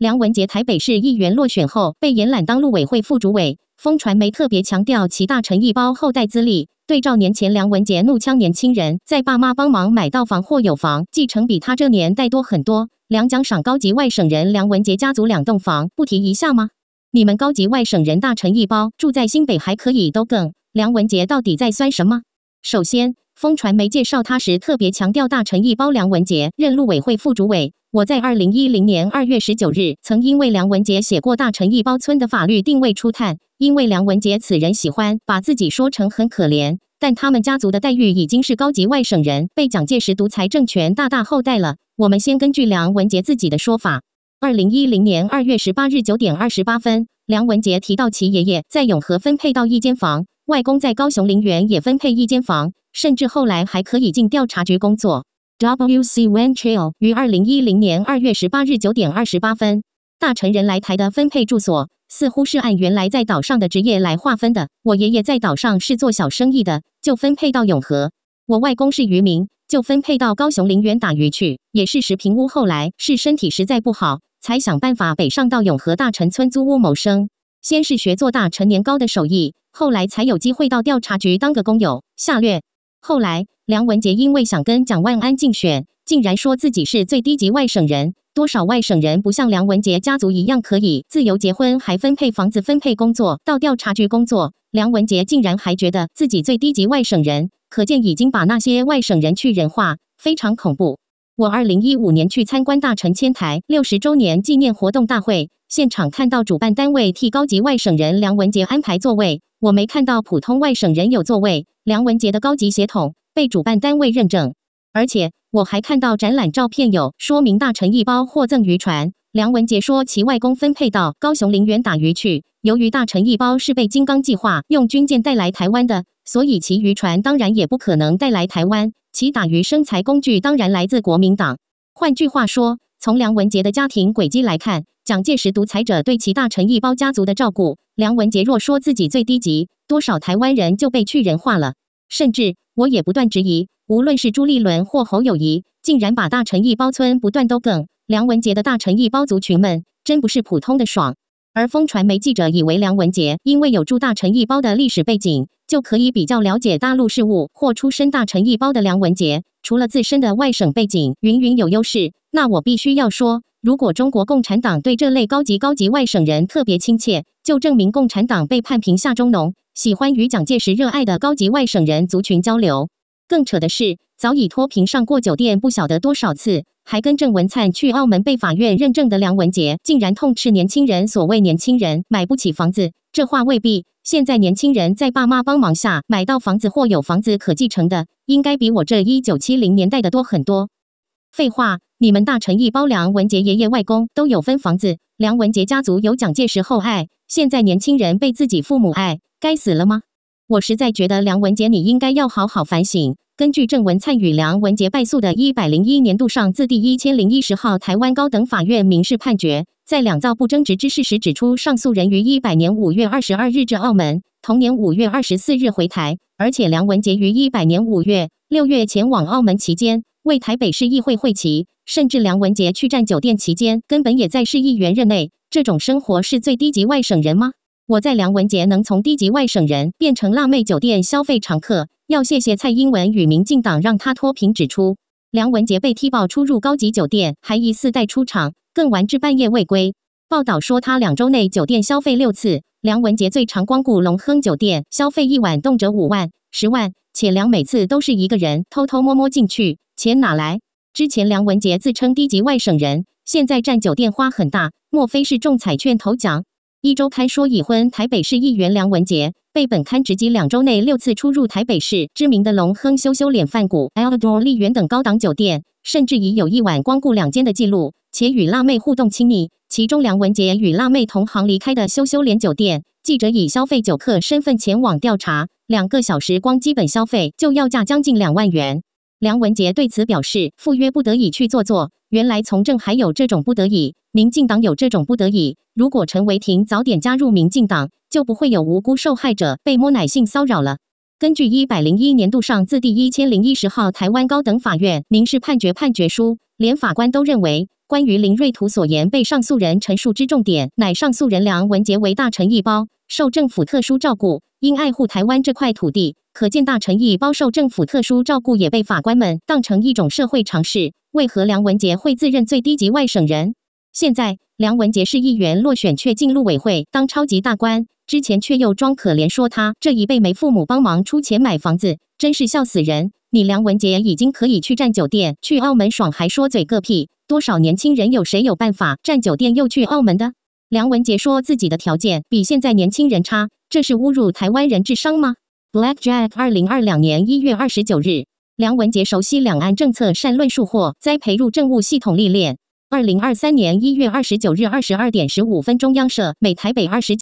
梁文杰台北市议员落选后，被延揽当陆委会副主委。风传媒特别强调，其大陈一包后代资历。对照年前，梁文杰怒呛年轻人，在爸妈帮忙买到房或有房继承，比他这年代多很多。梁奖赏高级外省人，梁文杰家族两栋房，不提一下吗？你们高级外省人大陈一包住在新北还可以都更，梁文杰到底在酸什么？首先，风传媒介绍他时特别强调，大成义包梁文杰任陆委会副主委。我在二零一零年二月十九日曾因为梁文杰写过大成义包村的法律定位出探，因为梁文杰此人喜欢把自己说成很可怜，但他们家族的待遇已经是高级外省人，被蒋介石独裁政权大大厚待了。我们先根据梁文杰自己的说法：二零一零年二月十八日九点二十八分。梁文杰提到，其爷爷在永和分配到一间房，外公在高雄陵园也分配一间房，甚至后来还可以进调查局工作。w c w e n c h i l o 于二零一零年二月十八日九点二十八分，大成人来台的分配住所，似乎是按原来在岛上的职业来划分的。我爷爷在岛上是做小生意的，就分配到永和；我外公是渔民，就分配到高雄陵园打鱼去，也是食平屋。后来是身体实在不好。才想办法北上到永和大陈村租屋谋生，先是学做大陈年糕的手艺，后来才有机会到调查局当个工友下略。后来梁文杰因为想跟蒋万安竞选，竟然说自己是最低级外省人。多少外省人不像梁文杰家族一样可以自由结婚，还分配房子、分配工作到调查局工作？梁文杰竟然还觉得自己最低级外省人，可见已经把那些外省人去人化，非常恐怖。我二零一五年去参观大陈千台六十周年纪念活动大会现场，看到主办单位替高级外省人梁文杰安排座位，我没看到普通外省人有座位。梁文杰的高级协统被主办单位认证，而且我还看到展览照片有说明大陈一包获赠渔船。梁文杰说其外公分配到高雄陵园打鱼去，由于大陈一包是被“金刚计划”用军舰带来台湾的，所以其渔船当然也不可能带来台湾。其打鱼生财工具当然来自国民党。换句话说，从梁文杰的家庭轨迹来看，蒋介石独裁者对其大臣一包家族的照顾，梁文杰若说自己最低级，多少台湾人就被去人化了。甚至我也不断质疑，无论是朱立伦或侯友谊，竟然把大臣一包村不断都更，梁文杰的大臣一包族群们真不是普通的爽。而风传媒记者以为梁文杰因为有住大臣一包的历史背景。就可以比较了解大陆事务或出身大臣一包的梁文杰，除了自身的外省背景，云云有优势。那我必须要说，如果中国共产党对这类高级高级外省人特别亲切，就证明共产党被判评下中农，喜欢与蒋介石热爱的高级外省人族群交流。更扯的是，早已脱贫上过酒店不晓得多少次，还跟郑文灿去澳门被法院认证的梁文杰，竟然痛斥年轻人，所谓年轻人买不起房子，这话未必。现在年轻人在爸妈帮忙下买到房子或有房子可继承的，应该比我这一九七零年代的多很多。废话，你们大成一包梁文杰爷爷、外公都有分房子，梁文杰家族有蒋介石厚爱。现在年轻人被自己父母爱，该死了吗？我实在觉得梁文杰，你应该要好好反省。根据郑文灿与梁文杰败诉的一百零一年度上字第一千零一十号台湾高等法院民事判决。在两造不争执之事时指出，上诉人于一百年五月二十二日至澳门，同年五月二十四日回台，而且梁文杰于一百年五月、六月前往澳门期间，为台北市议会会旗，甚至梁文杰去占酒店期间，根本也在市议员任内，这种生活是最低级外省人吗？我在梁文杰能从低级外省人变成辣妹酒店消费常客，要谢谢蔡英文与民进党让他脱贫。指出，梁文杰被踢爆出入高级酒店，还疑似带出场。更玩至半夜未归。报道说，他两周内酒店消费六次。梁文杰最常光顾龙亨酒店，消费一晚动辄五万、十万，且梁每次都是一个人偷偷摸摸进去，钱哪来？之前梁文杰自称低级外省人，现在占酒店花很大，莫非是中彩券头奖？一周刊说，已婚台北市议员梁文杰被本刊直击，两周内六次出入台北市知名的龙亨、羞羞脸饭谷、a l d o r 丽园等高档酒店，甚至已有一晚光顾两间的记录，且与辣妹互动亲密。其中，梁文杰与辣妹同行离开的羞羞脸酒店，记者以消费酒客身份前往调查，两个小时光基本消费就要价将近两万元。梁文杰对此表示，赴约不得已去做做。原来从政还有这种不得已，民进党有这种不得已。如果陈维廷早点加入民进党，就不会有无辜受害者被摸奶性骚扰了。根据一百零一年度上字第一千零一十号台湾高等法院民事判决判决书。连法官都认为，关于林瑞图所言，被上诉人陈述之重点，乃上诉人梁文杰为大臣一包，受政府特殊照顾，因爱护台湾这块土地。可见大臣一包受政府特殊照顾，也被法官们当成一种社会常识。为何梁文杰会自认最低级外省人？现在梁文杰是议员落选，却进陆委会当超级大官，之前却又装可怜说他这一辈没父母帮忙出钱买房子，真是笑死人。你梁文杰已经可以去占酒店，去澳门爽，还说嘴个屁！多少年轻人有谁有办法占酒店又去澳门的？梁文杰说自己的条件比现在年轻人差，这是侮辱台湾人智商吗？Blackjack 二零二两年一月二十九日，梁文杰熟悉两岸政策，善论述或栽培入政务系统历练。二零二三年一月二十九日二十二点十五分，中央社，美台北二十。